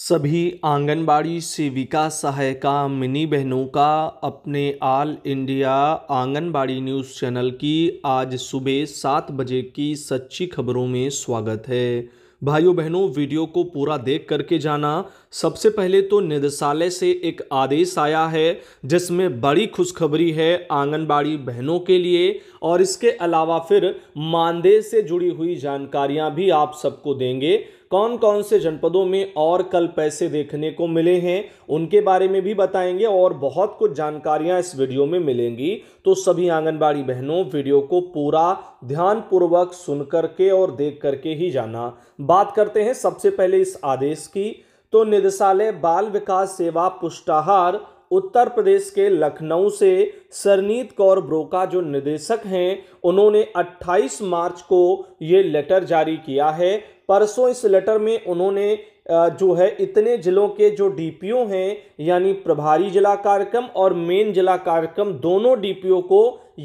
सभी आंगनबाड़ी सेविका सहायिका मिनी बहनों का अपने all India anganwadi news channel की आज सुबह सात बजे की सच्ची खबरों में स्वागत है भाइयों बहनों वीडियो को पूरा देख करके जाना सबसे पहले तो निदेशालय से एक आदेश आया है जिसमें बड़ी खुशखबरी है आंगनबाड़ी बहनों के लिए और इसके अलावा फिर मानदेय से जुड़ी हुई जानकारियां भी आप सबको देंगे कौन कौन से जनपदों में और कल पैसे देखने को मिले हैं उनके बारे में भी बताएंगे और बहुत कुछ जानकारियां इस वीडियो में मिलेंगी तो सभी आंगनबाड़ी बहनों वीडियो को पूरा ध्यानपूर्वक सुन करके और देख करके ही जाना बात करते हैं सबसे पहले इस आदेश की तो निदेशालय बाल विकास सेवा पुष्टाहार उत्तर प्रदेश के लखनऊ से सरनीत कौर ब्रोका जो निदेशक हैं उन्होंने 28 मार्च को ये लेटर जारी किया है परसों इस लेटर में उन्होंने जो है इतने ज़िलों के जो डीपीओ हैं यानी प्रभारी जिला कार्यक्रम और मेन जिला कार्यक्रम दोनों डीपीओ को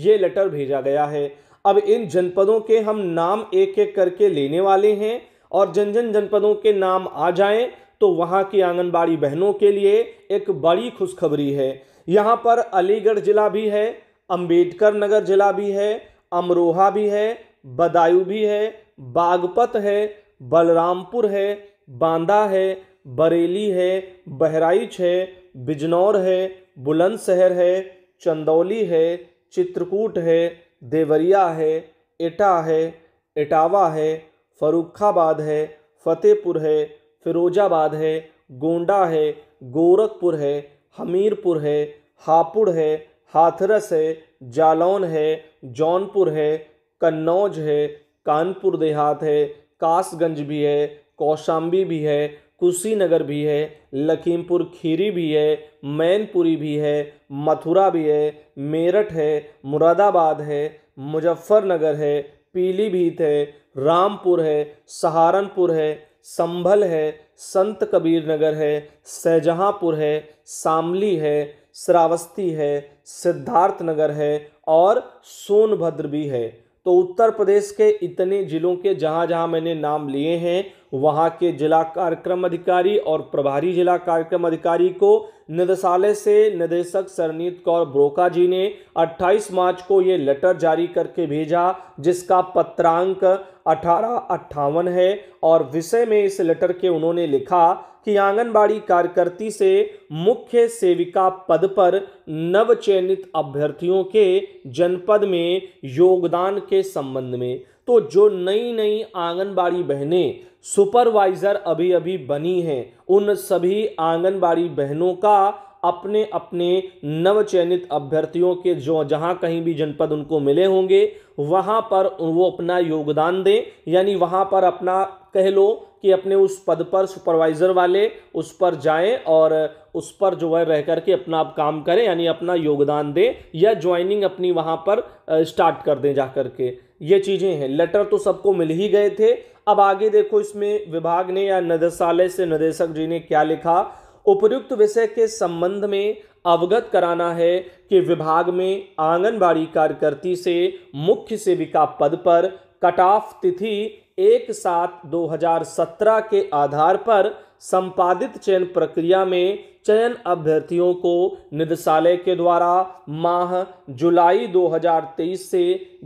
ये लेटर भेजा गया है अब इन जनपदों के हम नाम एक एक करके लेने वाले हैं और जन जन जनपदों के नाम आ जाएं तो वहाँ की आंगनबाड़ी बहनों के लिए एक बड़ी खुशखबरी है यहाँ पर अलीगढ़ ज़िला भी है अंबेडकर नगर ज़िला भी है अमरोहा भी है बदायूं भी है बागपत है बलरामपुर है बांदा है बरेली है बहराइच है बिजनौर है बुलंदशहर है चंदौली है चित्रकूट है देवरिया है एटा है इटावा है फरुखाबाद है फतेहपुर है फिरोजाबाद है गोंडा है गोरखपुर है हमीरपुर है हापुड़ है हाथरस है जालौन है जौनपुर है कन्नौज है कानपुर देहात है कासगंज भी है कौशाम्बी भी है कुशीनगर भी है लखीमपुर खीरी भी है मैनपुरी भी है मथुरा भी है मेरठ है मुरादाबाद है मुजफ्फरनगर है पीलीभीत है रामपुर है सहारनपुर है संभल है संत कबीर नगर है शहजहाँपुर है शामली है श्रावस्ती है सिद्धार्थ नगर है और सोनभद्र भी है तो उत्तर प्रदेश के इतने जिलों के जहाँ जहाँ मैंने नाम लिए हैं वहाँ के जिला कार्यक्रम अधिकारी और प्रभारी जिला कार्यक्रम अधिकारी को निदेशालय से निदेशक सरनीत कौर ब्रोका जी ने 28 मार्च को ये लेटर जारी करके भेजा जिसका पत्रांक अठारह अट्ठावन है और विषय में इस लेटर के उन्होंने लिखा कि आंगनबाड़ी कार्यकर्ती से मुख्य सेविका पद पर नवचयनित अभ्यर्थियों के जनपद में योगदान के संबंध में तो जो नई नई आंगनबाड़ी बहनें सुपरवाइजर अभी अभी बनी हैं उन सभी आंगनबाड़ी बहनों का अपने अपने नवचयनित अभ्यर्थियों के जो जहां कहीं भी जनपद उनको मिले होंगे वहां पर वो अपना योगदान दें यानी वहां पर अपना कह लो कि अपने उस पद पर सुपरवाइज़र वाले उस पर जाएं और उस पर जो है रह के अपना आप काम करें यानी अपना योगदान दें या ज्वाइनिंग अपनी वहाँ पर स्टार्ट कर दें जा कर के ये चीज़ें हैं लेटर तो सबको मिल ही गए थे अब आगे देखो इसमें विभाग ने या निदेशालय से निदेशक जी ने क्या लिखा उपयुक्त विषय के संबंध में अवगत कराना है कि विभाग में आंगनबाड़ी कार्यकर्ती से मुख्य सेविका पद पर कट ऑफ तिथि एक सात 2017 के आधार पर संपादित चयन प्रक्रिया में चयन अभ्यर्थियों को निदेशालय के द्वारा माह जुलाई 2023 से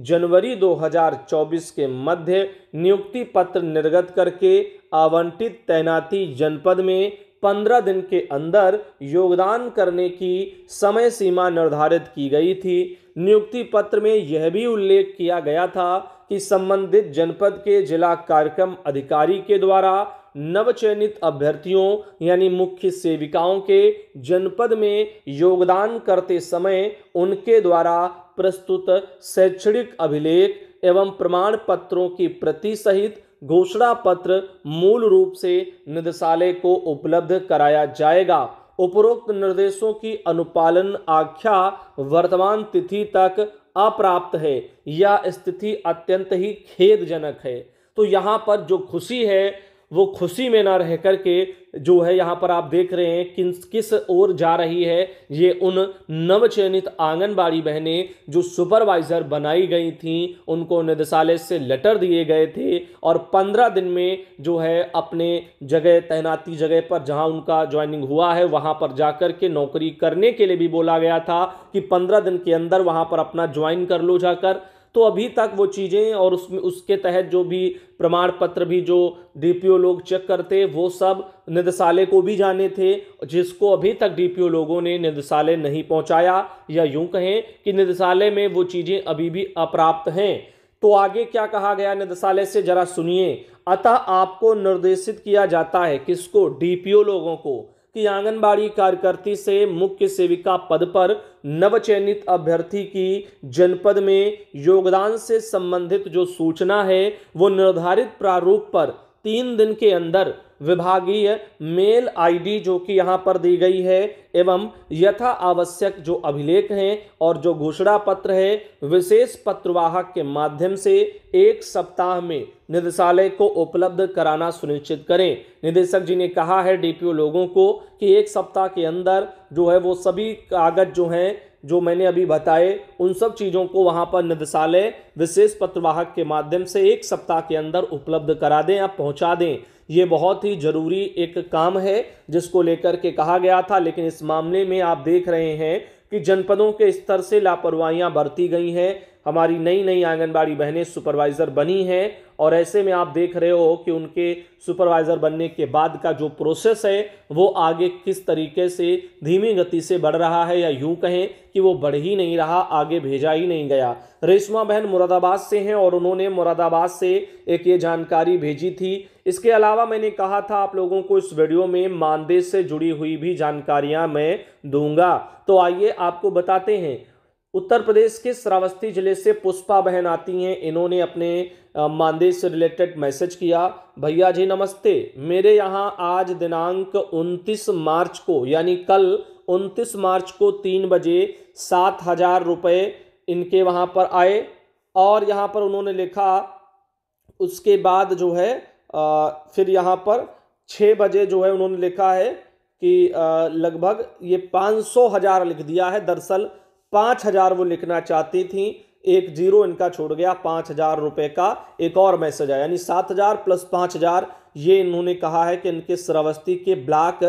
जनवरी 2024 के मध्य नियुक्ति पत्र निर्गत करके आवंटित तैनाती जनपद में पंद्रह दिन के अंदर योगदान करने की समय सीमा निर्धारित की गई थी नियुक्ति पत्र में यह भी उल्लेख किया गया था कि संबंधित जनपद के जिला कार्यक्रम अधिकारी के द्वारा नवचयनित अभ्यर्थियों यानी मुख्य सेविकाओं के जनपद में योगदान करते समय उनके द्वारा प्रस्तुत शैक्षणिक अभिलेख एवं प्रमाण पत्रों की प्रति सहित घोषणा पत्र मूल रूप से निदेशालय को उपलब्ध कराया जाएगा उपरोक्त निर्देशों की अनुपालन आख्या वर्तमान तिथि तक अप्राप्त है यह स्थिति अत्यंत ही खेदजनक है तो यहाँ पर जो खुशी है वो खुशी में ना रह कर के जो है यहाँ पर आप देख रहे हैं किन किस ओर जा रही है ये उन नवचयनित आंगनबाड़ी बहनें जो सुपरवाइज़र बनाई गई थीं उनको निदेशालय से लेटर दिए गए थे और पंद्रह दिन में जो है अपने जगह तैनाती जगह पर जहाँ उनका ज्वाइनिंग हुआ है वहाँ पर जाकर के नौकरी करने के लिए भी बोला गया था कि पंद्रह दिन के अंदर वहाँ पर अपना ज्वाइन कर लो जाकर तो अभी तक वो चीज़ें और उसमें उसके तहत जो भी प्रमाण पत्र भी जो डीपीओ लोग चेक करते वो सब निदेशालय को भी जाने थे जिसको अभी तक डीपीओ लोगों ने निदेशालय नहीं पहुंचाया या यूं कहें कि निदेशालय में वो चीज़ें अभी भी अप्राप्त हैं तो आगे क्या कहा गया निदेशालय से जरा सुनिए अतः आपको निर्देशित किया जाता है किसको डीपीओ लोगों को कि आंगनबाड़ी कार्यकर्ती से मुख्य सेविका पद पर नवचयनित अभ्यर्थी की जनपद में योगदान से संबंधित जो सूचना है वो निर्धारित प्रारूप पर तीन दिन के अंदर विभागीय मेल आईडी जो कि यहाँ पर दी गई है एवं यथा आवश्यक जो अभिलेख हैं और जो घोषणा पत्र है विशेष पत्रवाहक के माध्यम से एक सप्ताह में निदेशालय को उपलब्ध कराना सुनिश्चित करें निदेशक जी ने कहा है डीपीओ लोगों को कि एक सप्ताह के अंदर जो है वो सभी कागज जो हैं जो मैंने अभी बताए उन सब चीज़ों को वहाँ पर निदेशालय विशेष पत्रवाहक के माध्यम से एक सप्ताह के अंदर उपलब्ध करा दें या पहुँचा दें ये बहुत ही ज़रूरी एक काम है जिसको लेकर के कहा गया था लेकिन इस मामले में आप देख रहे हैं कि जनपदों के स्तर से लापरवाहियां बरती गई हैं हमारी नई नई आंगनबाड़ी बहनें सुपरवाइज़र बनी हैं और ऐसे में आप देख रहे हो कि उनके सुपरवाइज़र बनने के बाद का जो प्रोसेस है वो आगे किस तरीके से धीमी गति से बढ़ रहा है या यूं कहें कि वो बढ़ ही नहीं रहा आगे भेजा ही नहीं गया रेशमा बहन मुरादाबाद से हैं और उन्होंने मुरादाबाद से एक ये जानकारी भेजी थी इसके अलावा मैंने कहा था आप लोगों को इस वीडियो में मानदेय से जुड़ी हुई भी जानकारियां मैं दूंगा तो आइए आपको बताते हैं उत्तर प्रदेश के श्रावस्ती जिले से पुष्पा बहन आती हैं इन्होंने अपने मानदेय से रिलेटेड मैसेज किया भैया जी नमस्ते मेरे यहाँ आज दिनांक 29 मार्च को यानी कल 29 मार्च को तीन बजे सात हजार रुपये इनके वहाँ पर आए और यहाँ पर उन्होंने लिखा उसके बाद जो है आ, फिर यहाँ पर छः बजे जो है उन्होंने लिखा है कि लगभग ये पाँच सौ हज़ार लिख दिया है दरअसल पाँच हज़ार वो लिखना चाहती थी एक जीरो इनका छोड़ गया पाँच हज़ार रुपये का एक और मैसेज आया यानी सात हज़ार प्लस पाँच हज़ार ये इन्होंने कहा है कि इनके श्रावस्ती के ब्लॉक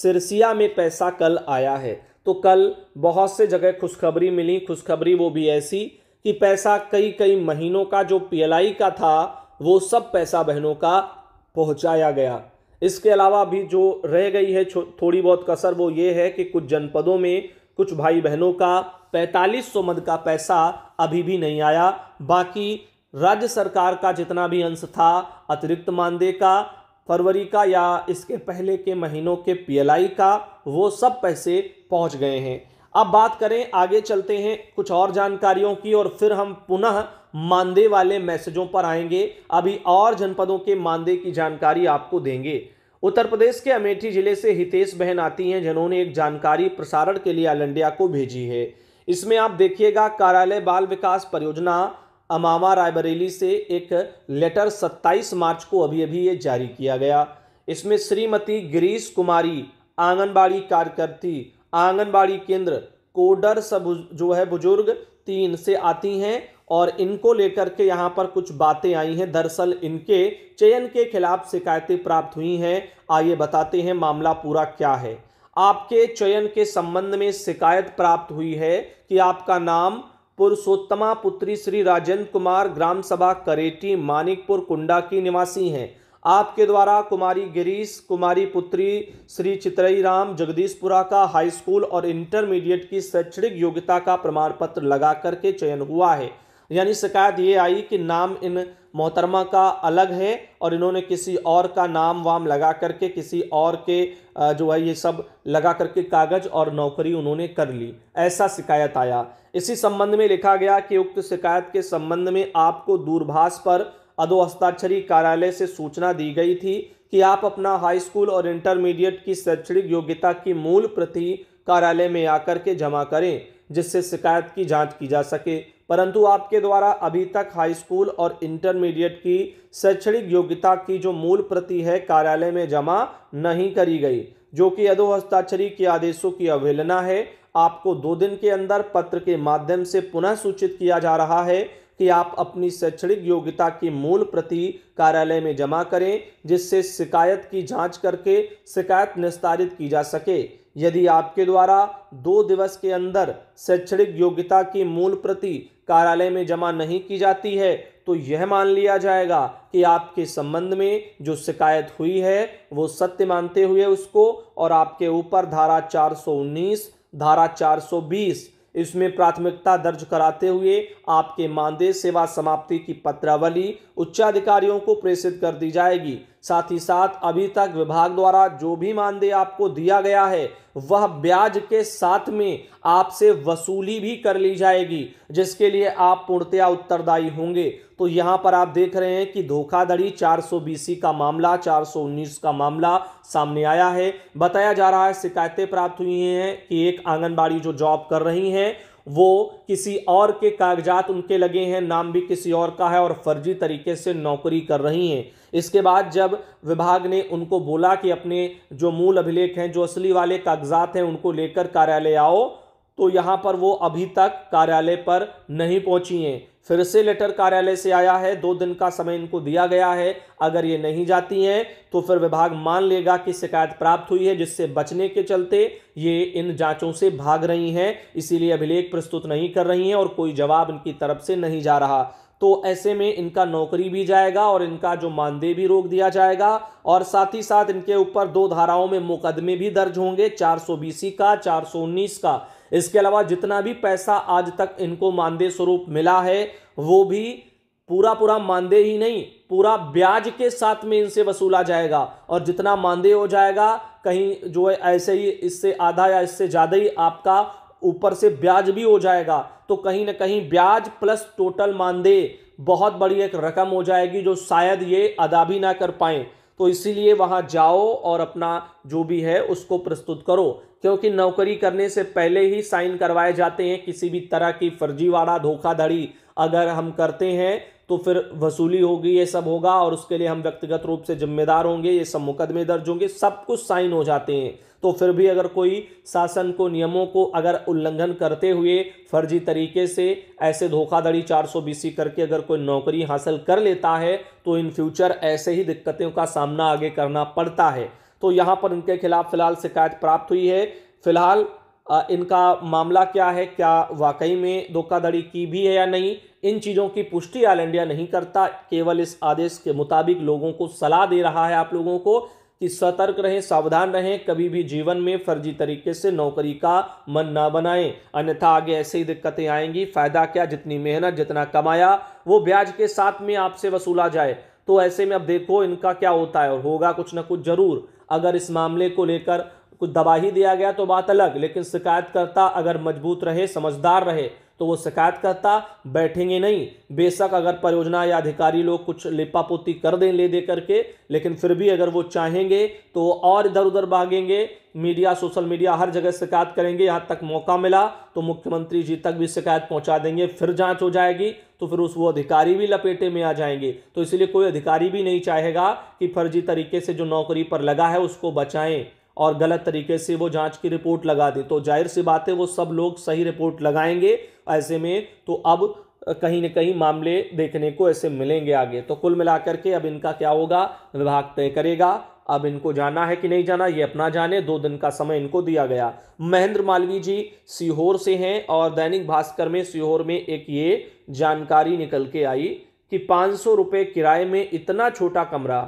सिरसिया में पैसा कल आया है तो कल बहुत से जगह खुशखबरी मिली खुशखबरी वो भी ऐसी कि पैसा कई कई महीनों का जो पी का था वो सब पैसा बहनों का पहुंचाया गया इसके अलावा भी जो रह गई है थोड़ी बहुत कसर वो ये है कि कुछ जनपदों में कुछ भाई बहनों का पैंतालीस सौ मद का पैसा अभी भी नहीं आया बाकी राज्य सरकार का जितना भी अंश था अतिरिक्त मानदेय का फरवरी का या इसके पहले के महीनों के पीएलआई का वो सब पैसे पहुंच गए हैं अब बात करें आगे चलते हैं कुछ और जानकारियों की और फिर हम पुनः मानदेय वाले मैसेजों पर आएंगे अभी और जनपदों के मानदेय की जानकारी आपको देंगे उत्तर प्रदेश के अमेठी जिले से हितेश बहन आती हैं जिन्होंने एक जानकारी प्रसारण के लिए अलंडिया को भेजी है इसमें आप देखिएगा कार्यालय बाल विकास परियोजना अमामा रायबरेली से एक लेटर 27 मार्च को अभी अभी ये जारी किया गया इसमें श्रीमती गिरीश कुमारी आंगनबाड़ी कार्यकर्ती आंगनबाड़ी केंद्र कोडर सब जो है बुजुर्ग तीन से आती हैं और इनको लेकर के यहाँ पर कुछ बातें आई हैं दरअसल इनके चयन के खिलाफ शिकायतें प्राप्त हुई हैं आइए बताते हैं मामला पूरा क्या है आपके चयन के संबंध में शिकायत प्राप्त हुई है कि आपका नाम पुरुषोत्तमा पुत्री श्री राजेंद्र कुमार ग्राम सभा करेटी मानिकपुर कुंडा की निवासी हैं आपके द्वारा कुमारी गिरीश कुमारी पुत्री श्री चित्रई राम जगदीशपुरा का हाई स्कूल और इंटरमीडिएट की शैक्षणिक योग्यता का प्रमाण पत्र लगा करके चयन हुआ है यानी शिकायत ये आई कि नाम इन मोहतरमा का अलग है और इन्होंने किसी और का नाम वाम लगा करके किसी और के जो है ये सब लगा करके कागज और नौकरी उन्होंने कर ली ऐसा शिकायत आया इसी संबंध में लिखा गया कि उक्त शिकायत के संबंध में आपको दूरभाष पर अधोहस्ताक्षरी कार्यालय से सूचना दी गई थी कि आप अपना हाई स्कूल और इंटरमीडिएट की शैक्षणिक योग्यता की मूल प्रति कार्यालय में आकर के जमा करें जिससे शिकायत की जांच की जा सके परंतु आपके द्वारा अभी तक हाई स्कूल और इंटरमीडिएट की शैक्षणिक योग्यता की जो मूल प्रति है कार्यालय में जमा नहीं करी गई जो कि अधोहस्ताक्षरी के आदेशों की अवहेलना है आपको दो दिन के अंदर पत्र के माध्यम से पुनः सूचित किया जा रहा है कि आप अपनी शैक्षणिक योग्यता की मूल प्रति कार्यालय में जमा करें जिससे शिकायत की जांच करके शिकायत निस्तारित की जा सके यदि आपके द्वारा दो दिवस के अंदर शैक्षणिक योग्यता की मूल प्रति कार्यालय में जमा नहीं की जाती है तो यह मान लिया जाएगा कि आपके संबंध में जो शिकायत हुई है वो सत्य मानते हुए उसको और आपके ऊपर धारा 419 धारा 420 इसमें प्राथमिकता दर्ज कराते हुए आपके मानदेय सेवा समाप्ति की पत्रावली उच्चाधिकारियों को प्रेषित कर दी जाएगी साथ ही साथ अभी तक विभाग द्वारा जो भी मानदेय आपको दिया गया है वह ब्याज के साथ में आपसे वसूली भी कर ली जाएगी जिसके लिए आप पूर्णतया उत्तरदायी होंगे तो यहाँ पर आप देख रहे हैं कि धोखाधड़ी चार सौ का मामला चार का मामला सामने आया है बताया जा रहा है शिकायतें प्राप्त हुई हैं कि एक आंगनबाड़ी जो जॉब कर रही हैं वो किसी और के कागजात उनके लगे हैं नाम भी किसी और का है और फर्जी तरीके से नौकरी कर रही हैं इसके बाद जब विभाग ने उनको बोला कि अपने जो मूल अभिलेख हैं जो असली वाले कागजात हैं उनको लेकर कार्यालय आओ तो यहाँ पर वो अभी तक कार्यालय पर नहीं पहुँची हैं फिर से लेटर कार्यालय से आया है दो दिन का समय इनको दिया गया है अगर ये नहीं जाती हैं तो फिर विभाग मान लेगा कि शिकायत प्राप्त हुई है जिससे बचने के चलते ये इन जांचों से भाग रही हैं इसीलिए अभिलेख प्रस्तुत नहीं कर रही हैं और कोई जवाब इनकी तरफ से नहीं जा रहा तो ऐसे में इनका नौकरी भी जाएगा और इनका जो मानदेय भी रोक दिया जाएगा और साथ ही साथ इनके ऊपर दो धाराओं में मुकदमे भी दर्ज होंगे चार सौ बीसी का चार सौ उन्नीस का इसके अलावा जितना भी पैसा आज तक इनको मानदेय स्वरूप मिला है वो भी पूरा पूरा मानदेय ही नहीं पूरा ब्याज के साथ में इनसे वसूला जाएगा और जितना मानदेय हो जाएगा कहीं जो है ऐसे ही इससे आधा या इससे ज़्यादा ही आपका ऊपर से ब्याज भी हो जाएगा तो कहीं ना कहीं ब्याज प्लस टोटल मानदेय बहुत बड़ी एक रकम हो जाएगी जो शायद ये अदा भी ना कर पाए तो इसीलिए वहाँ जाओ और अपना जो भी है उसको प्रस्तुत करो क्योंकि नौकरी करने से पहले ही साइन करवाए जाते हैं किसी भी तरह की फर्जीवाड़ा धोखाधड़ी अगर हम करते हैं तो फिर वसूली होगी ये सब होगा और उसके लिए हम व्यक्तिगत रूप से जिम्मेदार होंगे ये सब मुकदमे दर्ज होंगे सब कुछ साइन हो जाते हैं तो फिर भी अगर कोई शासन को नियमों को अगर उल्लंघन करते हुए फर्जी तरीके से ऐसे धोखाधड़ी चार सौ बीस करके अगर कोई नौकरी हासिल कर लेता है तो इन फ्यूचर ऐसे ही दिक्कतों का सामना आगे करना पड़ता है तो यहाँ पर इनके खिलाफ फिलहाल शिकायत प्राप्त हुई है फिलहाल इनका मामला क्या है क्या वाकई में धोखाधड़ी की भी है या नहीं इन चीज़ों की पुष्टि ऑल इंडिया नहीं करता केवल इस आदेश के मुताबिक लोगों को सलाह दे रहा है आप लोगों को कि सतर्क रहें सावधान रहें कभी भी जीवन में फर्जी तरीके से नौकरी का मन ना बनाएं अन्यथा आगे ऐसे ही दिक्कतें आएंगी फ़ायदा क्या जितनी मेहनत जितना कमाया वो ब्याज के साथ में आपसे वसूला जाए तो ऐसे में अब देखो इनका क्या होता है और होगा कुछ ना कुछ जरूर अगर इस मामले को लेकर कुछ दबा ही दिया गया तो बात अलग लेकिन शिकायतकर्ता अगर मजबूत रहे समझदार रहे तो वो शिकायत करता बैठेंगे नहीं बेशक अगर परियोजना या अधिकारी लोग कुछ लिपापोती कर दें ले दे करके लेकिन फिर भी अगर वो चाहेंगे तो और इधर उधर भागेंगे मीडिया सोशल मीडिया हर जगह शिकायत करेंगे यहाँ तक मौका मिला तो मुख्यमंत्री जी तक भी शिकायत पहुँचा देंगे फिर जाँच हो जाएगी तो फिर उस वो अधिकारी भी लपेटे में आ जाएंगे तो इसलिए कोई अधिकारी भी नहीं चाहेगा कि फर्जी तरीके से जो नौकरी पर लगा है उसको बचाएं और गलत तरीके से वो जांच की रिपोर्ट लगा दे तो जाहिर सी बात है वो सब लोग सही रिपोर्ट लगाएंगे ऐसे में तो अब कहीं ना कहीं मामले देखने को ऐसे मिलेंगे आगे तो कुल मिलाकर के अब इनका क्या होगा विभाग तय करेगा अब इनको जाना है कि नहीं जाना ये अपना जाने दो दिन का समय इनको दिया गया महेंद्र मालवी जी सीहोर से हैं और दैनिक भास्कर में सीहोर में एक ये जानकारी निकल के आई कि पाँच सौ रुपये किराए में इतना छोटा कमरा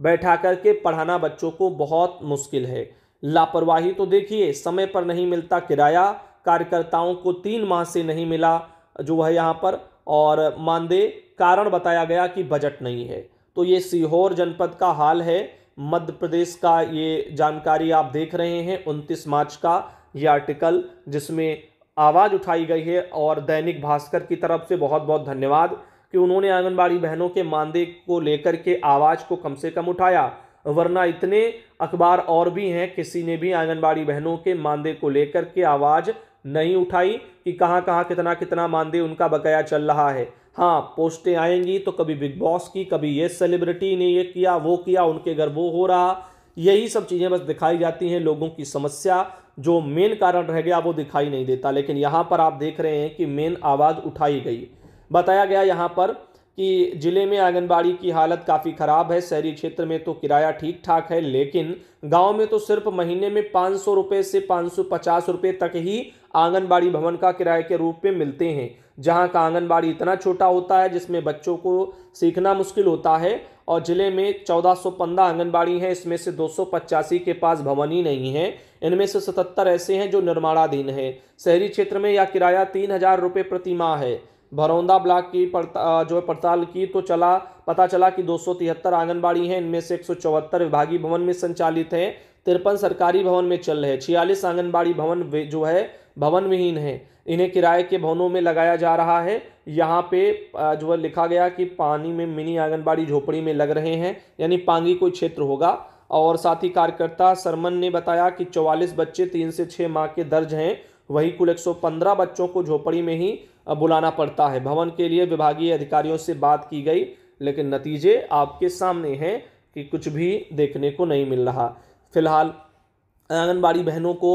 बैठा करके पढ़ाना बच्चों को बहुत मुश्किल है लापरवाही तो देखिए समय पर नहीं मिलता किराया कार्यकर्ताओं को तीन माह से नहीं मिला जो है यहाँ पर और मानदेय कारण बताया गया कि बजट नहीं है तो ये सीहोर जनपद का हाल है मध्य प्रदेश का ये जानकारी आप देख रहे हैं उनतीस मार्च का ये आर्टिकल जिसमें आवाज़ उठाई गई है और दैनिक भास्कर की तरफ से बहुत बहुत धन्यवाद कि उन्होंने आंगनबाड़ी बहनों के मानदेय को लेकर के आवाज़ को कम से कम उठाया वरना इतने अखबार और भी हैं किसी ने भी आंगनबाड़ी बहनों के मानदेय को लेकर के आवाज़ नहीं उठाई कि कहाँ कहाँ कितना कितना मानदेय उनका बकाया चल रहा है हाँ पोस्टें आएंगी तो कभी बिग बॉस की कभी ये सेलिब्रिटी ने ये किया वो किया उनके घर वो हो रहा यही सब चीज़ें बस दिखाई जाती हैं लोगों की समस्या जो मेन कारण रह गया वो दिखाई नहीं देता लेकिन यहाँ पर आप देख रहे हैं कि मेन आवाज़ उठाई गई बताया गया यहाँ पर कि ज़िले में आंगनबाड़ी की हालत काफ़ी ख़राब है शहरी क्षेत्र में तो किराया ठीक ठाक है लेकिन गांव में तो सिर्फ महीने में पाँच सौ रुपये से पाँच सौ पचास रुपये तक ही आंगनबाड़ी भवन का किराए के रूप में मिलते हैं जहां का आंगनबाड़ी इतना छोटा होता है जिसमें बच्चों को सीखना मुश्किल होता है और ज़िले में चौदह सौ पंद्रह आंगनबाड़ी हैं इसमें से दो सौ पचासी के पास भवन ही नहीं है इनमें से सतहत्तर ऐसे हैं जो निर्माणाधीन है शहरी क्षेत्र में यह किराया तीन हज़ार रुपये प्रति माह है भरौंदा ब्लॉक की पड़ता जो है पड़ताल की तो चला पता चला कि दो आंगनबाड़ी हैं इनमें से एक विभागीय भवन में संचालित हैं तिरपन सरकारी भवन में चल रहे छियालीस आंगनबाड़ी भवन जो है भवन विहीन है इन्हें किराए के भवनों में लगाया जा रहा है यहाँ पे जो है लिखा गया कि पानी में मिनी आंगनबाड़ी झोपड़ी में लग रहे हैं यानी पांगी कोई क्षेत्र होगा और साथ ही कार्यकर्ता सरमन ने बताया कि चौवालीस बच्चे तीन से छः माह के दर्ज हैं वहीं कुल 115 बच्चों को झोपड़ी में ही बुलाना पड़ता है भवन के लिए विभागीय अधिकारियों से बात की गई लेकिन नतीजे आपके सामने हैं कि कुछ भी देखने को नहीं मिल रहा फिलहाल आंगनबाड़ी बहनों को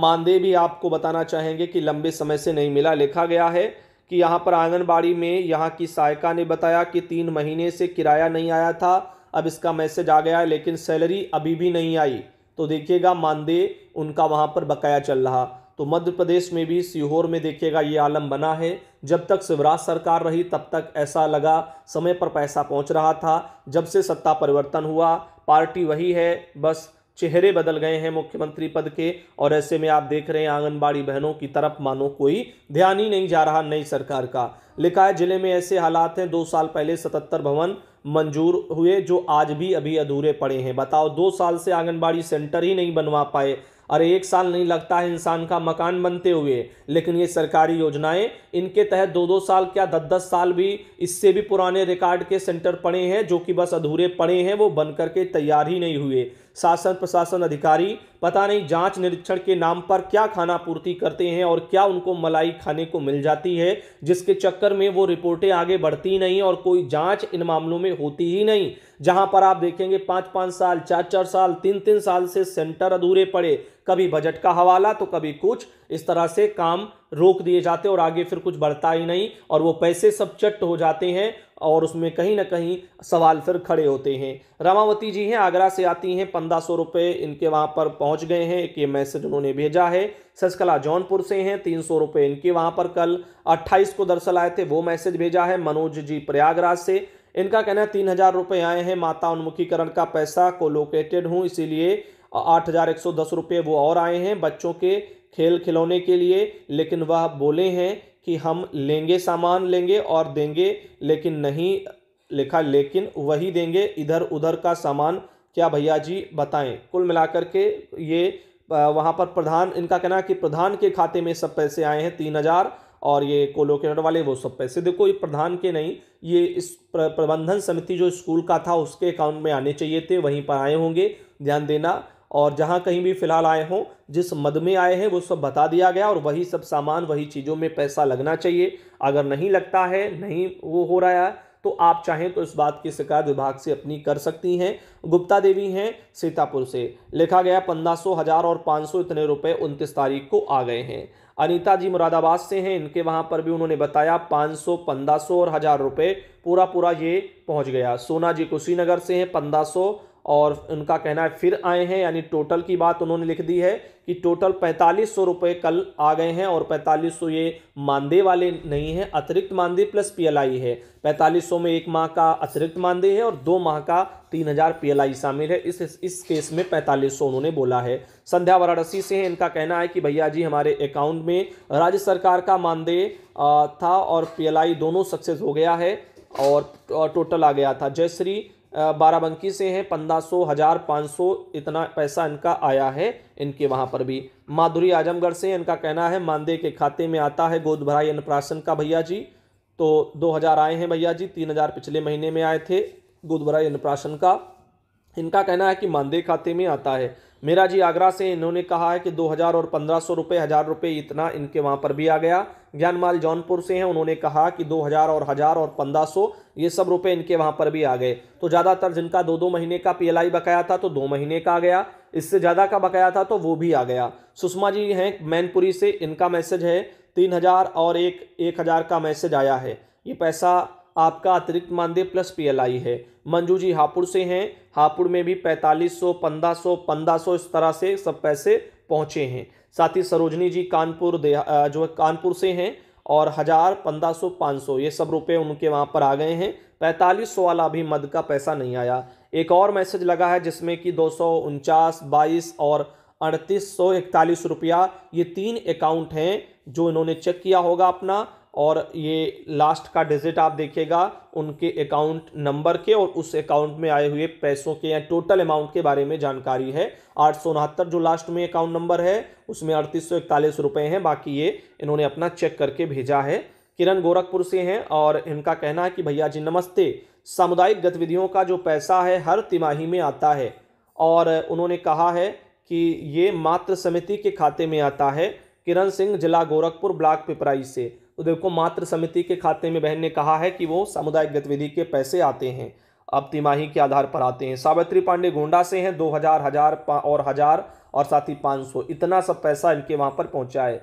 मानदेय भी आपको बताना चाहेंगे कि लंबे समय से नहीं मिला लिखा गया है कि यहाँ पर आंगनबाड़ी में यहाँ की सहायिका ने बताया कि तीन महीने से किराया नहीं आया था अब इसका मैसेज आ गया है लेकिन सैलरी अभी भी नहीं आई तो देखिएगा मानदेय उनका वहाँ पर बकाया चल रहा तो मध्य प्रदेश में भी सीहोर में देखिएगा ये आलम बना है जब तक शिवराज सरकार रही तब तक ऐसा लगा समय पर पैसा पहुंच रहा था जब से सत्ता परिवर्तन हुआ पार्टी वही है बस चेहरे बदल गए हैं मुख्यमंत्री पद के और ऐसे में आप देख रहे हैं आंगनबाड़ी बहनों की तरफ मानो कोई ध्यान ही नहीं जा रहा नई सरकार का लिखा है जिले में ऐसे हालात हैं दो साल पहले सतहत्तर भवन मंजूर हुए जो आज भी अभी अधूरे पड़े हैं बताओ दो साल से आंगनबाड़ी सेंटर ही नहीं बनवा पाए और एक साल नहीं लगता है इंसान का मकान बनते हुए लेकिन ये सरकारी योजनाएं इनके तहत दो दो साल क्या दस दस साल भी इससे भी पुराने रिकॉर्ड के सेंटर पड़े हैं जो कि बस अधूरे पड़े हैं वो बन करके तैयार ही नहीं हुए शासन प्रशासन अधिकारी पता नहीं जांच निरीक्षण के नाम पर क्या खाना पूर्ति करते हैं और क्या उनको मलाई खाने को मिल जाती है जिसके चक्कर में वो रिपोर्टें आगे बढ़ती नहीं और कोई जांच इन मामलों में होती ही नहीं जहां पर आप देखेंगे पाँच पाँच साल चार चार साल तीन तीन साल से सेंटर अधूरे पड़े कभी बजट का हवाला तो कभी कुछ इस तरह से काम रोक दिए जाते और आगे फिर कुछ बढ़ता ही नहीं और वो पैसे सब चट्ट हो जाते हैं और उसमें कहीं ना कहीं सवाल फिर खड़े होते हैं रामावती जी हैं आगरा से आती हैं पंद्रह सौ रुपये इनके वहाँ पर पहुँच गए हैं एक ये मैसेज उन्होंने भेजा है ससकला जौनपुर से हैं तीन सौ रुपये इनके वहाँ पर कल अट्ठाईस को दरअसल आए थे वो मैसेज भेजा है मनोज जी प्रयागराज से इनका कहना है तीन हज़ार रुपये आए हैं माता उन्मुखीकरण का पैसा को लोकेटेड हूँ इसीलिए आठ हज़ार एक सौ दस रुपये वो और आए हैं बच्चों के खेल खिलौने के लिए लेकिन वह बोले हैं कि हम लेंगे सामान लेंगे और देंगे लेकिन नहीं लिखा लेकिन वही देंगे इधर उधर का सामान क्या भैया जी बताएं कुल मिलाकर के ये वहाँ पर प्रधान इनका कहना है कि प्रधान के खाते में सब पैसे आए हैं तीन हज़ार और ये कोलोकेटर वाले वो सब पैसे देखो ये प्रधान के नहीं ये इस प्रबंधन समिति जो स्कूल का था उसके अकाउंट में आने चाहिए थे वहीं पर आए होंगे ध्यान देना और जहाँ कहीं भी फ़िलहाल आए हों जिस मद में आए हैं वो सब बता दिया गया और वही सब सामान वही चीज़ों में पैसा लगना चाहिए अगर नहीं लगता है नहीं वो हो रहा है तो आप चाहें तो इस बात की शिकायत विभाग से अपनी कर सकती हैं गुप्ता देवी हैं सीतापुर से लिखा गया पंद्रह सौ हज़ार और पाँच सौ इतने रुपए उनतीस तारीख को आ गए हैं अनीता जी मुरादाबाद से हैं इनके वहाँ पर भी उन्होंने बताया पाँच सौ पंद्रह सौ और हज़ार रुपये पूरा पूरा ये पहुँच गया सोना जी कुशीनगर से हैं पंद्रह सौ और उनका कहना है फिर आए हैं यानी टोटल की बात उन्होंने लिख दी है कि टोटल पैंतालीस सौ रुपये कल आ गए हैं और पैंतालीस सौ ये मानदेय वाले नहीं हैं अतिरिक्त मानदेय प्लस पीएलआई है पैंतालीस सौ में एक माह का अतिरिक्त मानदेय है और दो माह का तीन हज़ार पी शामिल है इस इस केस में पैंतालीस सौ उन्होंने बोला है संध्या वाराणसी से है इनका कहना है कि भैया जी हमारे अकाउंट में राज्य सरकार का मानदेय था और पी दोनों सक्सेस हो गया है और टोटल आ गया था जयश्री बाराबंकी से हैं पंद्रह सौ हज़ार पाँच सौ इतना पैसा इनका आया है इनके वहाँ पर भी माधुरी आजमगढ़ से इनका कहना है मानदेय के खाते में आता है गोद भराई अन्नप्राशन का भैया जी तो दो हज़ार आए हैं भैया जी तीन हज़ार पिछले महीने में आए थे गोद भराई अन्नप्राशन का इनका कहना है कि मानदेय खाते में आता है मेरा जी आगरा से इन्होंने कहा है कि दो हज़ार और पंद्रह सौ रुपये हज़ार रुपये इतना इनके वहाँ पर भी आ गया ज्ञानमाल जौनपुर से हैं उन्होंने कहा कि दो हज़ार और हज़ार और पंद्रह सौ ये सब रुपए इनके वहाँ पर भी आ गए तो ज़्यादातर जिनका दो दो महीने का पीएलआई बकाया था तो दो महीने का आ गया इससे ज़्यादा का बकाया था तो वो भी आ गया सुषमा जी हैं मैनपुरी से इनका मैसेज है तीन हज़ार और एक एक हज़ार का मैसेज आया है ये पैसा आपका अतिरिक्त मानदेय प्लस पी है मंजू जी हापुड़ से हैं हापुड़ में भी पैंतालीस सौ पंद्रह सौ पंद्रह सौ इस तरह से सब पैसे पहुँचे हैं साथ ही सरोजनी जी कानपुर जो कानपुर से हैं और हज़ार पंद्रह सौ पाँच सौ ये सब रुपये उनके वहाँ पर आ गए हैं पैंतालीस सौ वाला अभी मद का पैसा नहीं आया एक और मैसेज लगा है जिसमें कि दो सौ उनचास बाईस और अड़तीस सौ इकतालीस रुपया ये तीन अकाउंट हैं जो इन्होंने चेक किया होगा अपना और ये लास्ट का डिजिट आप देखिएगा उनके अकाउंट नंबर के और उस अकाउंट में आए हुए पैसों के या टोटल अमाउंट के बारे में जानकारी है आठ सौ उनहत्तर जो लास्ट में अकाउंट नंबर है उसमें अड़तीस सौ इकतालीस रुपये हैं बाकी ये इन्होंने अपना चेक करके भेजा है किरण गोरखपुर से हैं और इनका कहना है कि भैया जी नमस्ते सामुदायिक गतिविधियों का जो पैसा है हर तिमाही में आता है और उन्होंने कहा है कि ये मात्र समिति के खाते में आता है किरण सिंह जिला गोरखपुर ब्लॉक पिपराई से तो देखो मात्र समिति के खाते में बहन ने कहा है कि वो सामुदायिक गतिविधि के पैसे आते हैं अब तिमाही के आधार पर आते हैं सावित्री पांडे गोंडा से हैं दो हज़ार हज़ार और हज़ार और साथ ही पाँच सौ इतना सब पैसा इनके वहाँ पर पहुँचा है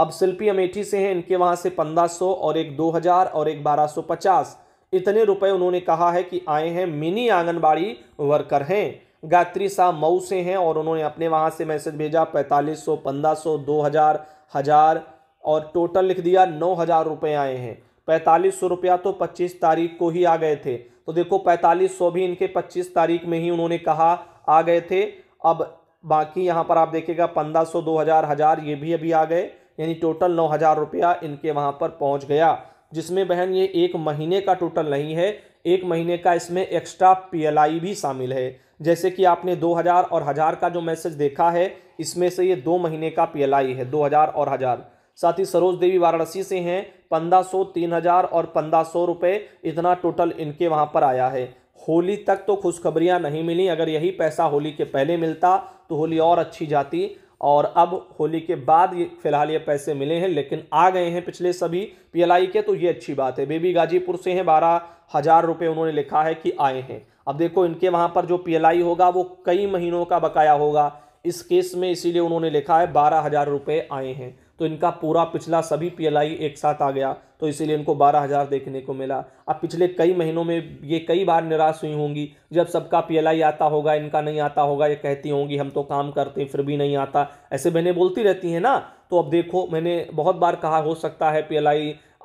अब शिल्पी अमेठी से हैं इनके वहाँ से पंद्रह सौ और एक दो हज़ार और एक बारह सौ पचास इतने रुपए उन्होंने कहा है कि आए हैं मिनी आंगनबाड़ी वर्कर हैं गायत्री शाह मऊ से हैं और उन्होंने अपने वहाँ से मैसेज भेजा पैंतालीस सौ पंद्रह सौ दो हज़ार हज़ार और टोटल लिख दिया नौ हज़ार रुपये आए हैं पैंतालीस सौ रुपया तो पच्चीस तारीख को ही आ गए थे तो देखो पैंतालीस सौ भी इनके पच्चीस तारीख में ही उन्होंने कहा आ गए थे अब बाकी यहाँ पर आप देखिएगा पंद्रह सौ दो हज़ार हज़ार ये भी अभी आ गए यानी टोटल नौ हज़ार रुपया इनके वहाँ पर पहुँच गया जिसमें बहन ये एक महीने का टोटल नहीं है एक महीने का इसमें एक्स्ट्रा पी भी शामिल है जैसे कि आपने दो हज़ार और हज़ार का जो मैसेज देखा है इसमें से ये दो महीने का पी है दो हज़ार और हज़ार साथ ही सरोज देवी वाराणसी से हैं पंद्रह सौ तीन हज़ार और पंद्रह सौ रुपये इतना टोटल इनके वहाँ पर आया है होली तक तो खुशखबरियाँ नहीं मिली अगर यही पैसा होली के पहले मिलता तो होली और अच्छी जाती और अब होली के बाद ये फिलहाल ये पैसे मिले हैं लेकिन आ गए हैं पिछले सभी पीएलआई के तो ये अच्छी बात है बेबी गाजीपुर से हैं बारह हज़ार रुपये उन्होंने लिखा है कि आए हैं अब देखो इनके वहाँ पर जो पीएलआई होगा वो कई महीनों का बकाया होगा इस केस में इसीलिए उन्होंने लिखा है बारह हज़ार रुपये आए हैं तो इनका पूरा पिछला सभी पीएलआई एक साथ आ गया तो इसीलिए इनको बारह हज़ार देखने को मिला अब पिछले कई महीनों में ये कई बार निराश हुई होंगी जब सबका पीएलआई आता होगा इनका नहीं आता होगा ये कहती होंगी हम तो काम करते हैं फिर भी नहीं आता ऐसे मैंने बोलती रहती हैं ना तो अब देखो मैंने बहुत बार कहा हो सकता है पी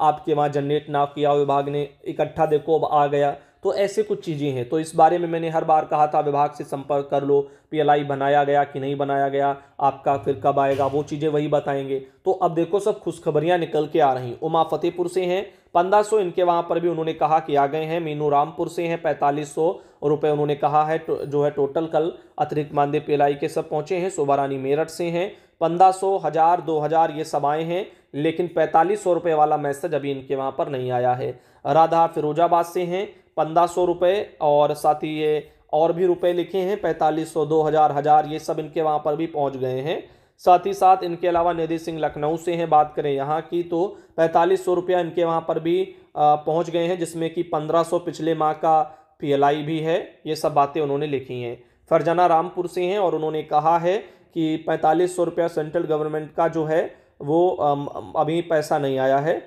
आपके वहाँ जनरेट ना किया विभाग ने इकट्ठा देखो अब आ गया तो ऐसे कुछ चीज़ें हैं तो इस बारे में मैंने हर बार कहा था विभाग से संपर्क कर लो पीएलआई बनाया गया कि नहीं बनाया गया आपका फिर कब आएगा वो चीज़ें वही बताएंगे तो अब देखो सब खुशखबरियाँ निकल के आ रही उमा फतेहपुर से हैं पंद्रह सौ इनके वहाँ पर भी उन्होंने कहा कि आ गए हैं मीनू रामपुर से हैं पैंतालीस सौ रुपये उन्होंने कहा है तो, जो है टोटल कल अतिरिक्त मानदेय पीएलआई के सब पहुँचे हैं सोबारानी मेरठ से हैं पंद्रह सौ हज़ार दो हज़ार ये सब आए हैं लेकिन पैंतालीस सौ रुपये वाला मैसेज अभी इनके वहाँ पर नहीं आया है राधा फिरोजाबाद से हैं पंद्रह सौ रुपये और साथ ही ये और भी रुपए लिखे हैं पैंतालीस सौ दो हज़ार हज़ार ये सब इनके वहाँ पर भी पहुँच गए हैं साथ ही साथ इनके अलावा निधि सिंह लखनऊ से हैं बात करें यहाँ की तो पैंतालीस सौ रुपया इनके वहाँ पर भी पहुँच गए हैं जिसमें कि पंद्रह सौ पिछले माह का पी भी है ये सब बातें उन्होंने लिखी हैं फरजाना रामपुर से हैं और उन्होंने कहा है कि पैंतालीस सौ रुपया सेंट्रल गवर्नमेंट का जो है वो अभी पैसा नहीं आया है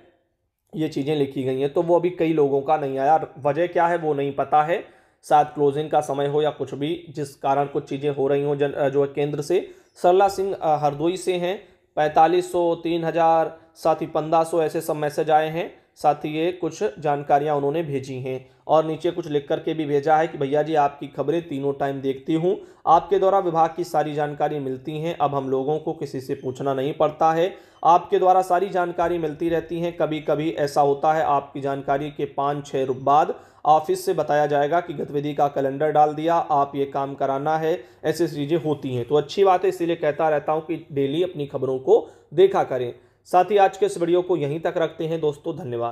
ये चीज़ें लिखी गई हैं तो वो अभी कई लोगों का नहीं आया वजह क्या है वो नहीं पता है शायद क्लोजिंग का समय हो या कुछ भी जिस कारण कुछ चीज़ें हो रही हों जन जो है केंद्र से सरला सिंह हरदोई से हैं पैंतालीस सौ तीन हज़ार साथ ही पंद्रह सौ ऐसे सब मैसेज आए हैं साथ ही ये कुछ जानकारियाँ उन्होंने भेजी हैं और नीचे कुछ लिख करके भी भेजा है कि भैया जी आपकी खबरें तीनों टाइम देखती हूँ आपके द्वारा विभाग की सारी जानकारी मिलती हैं अब हम लोगों को किसी से पूछना नहीं पड़ता है आपके द्वारा सारी जानकारी मिलती रहती हैं कभी कभी ऐसा होता है आपकी जानकारी के पाँच छः रुप बाद ऑफिस से बताया जाएगा कि गतिविधि का कैलेंडर डाल दिया आप ये काम कराना है ऐसी चीज़ें होती हैं तो अच्छी बात है इसीलिए कहता रहता हूँ कि डेली अपनी खबरों को देखा करें साथ ही आज के इस वीडियो को यहीं तक रखते हैं दोस्तों धन्यवाद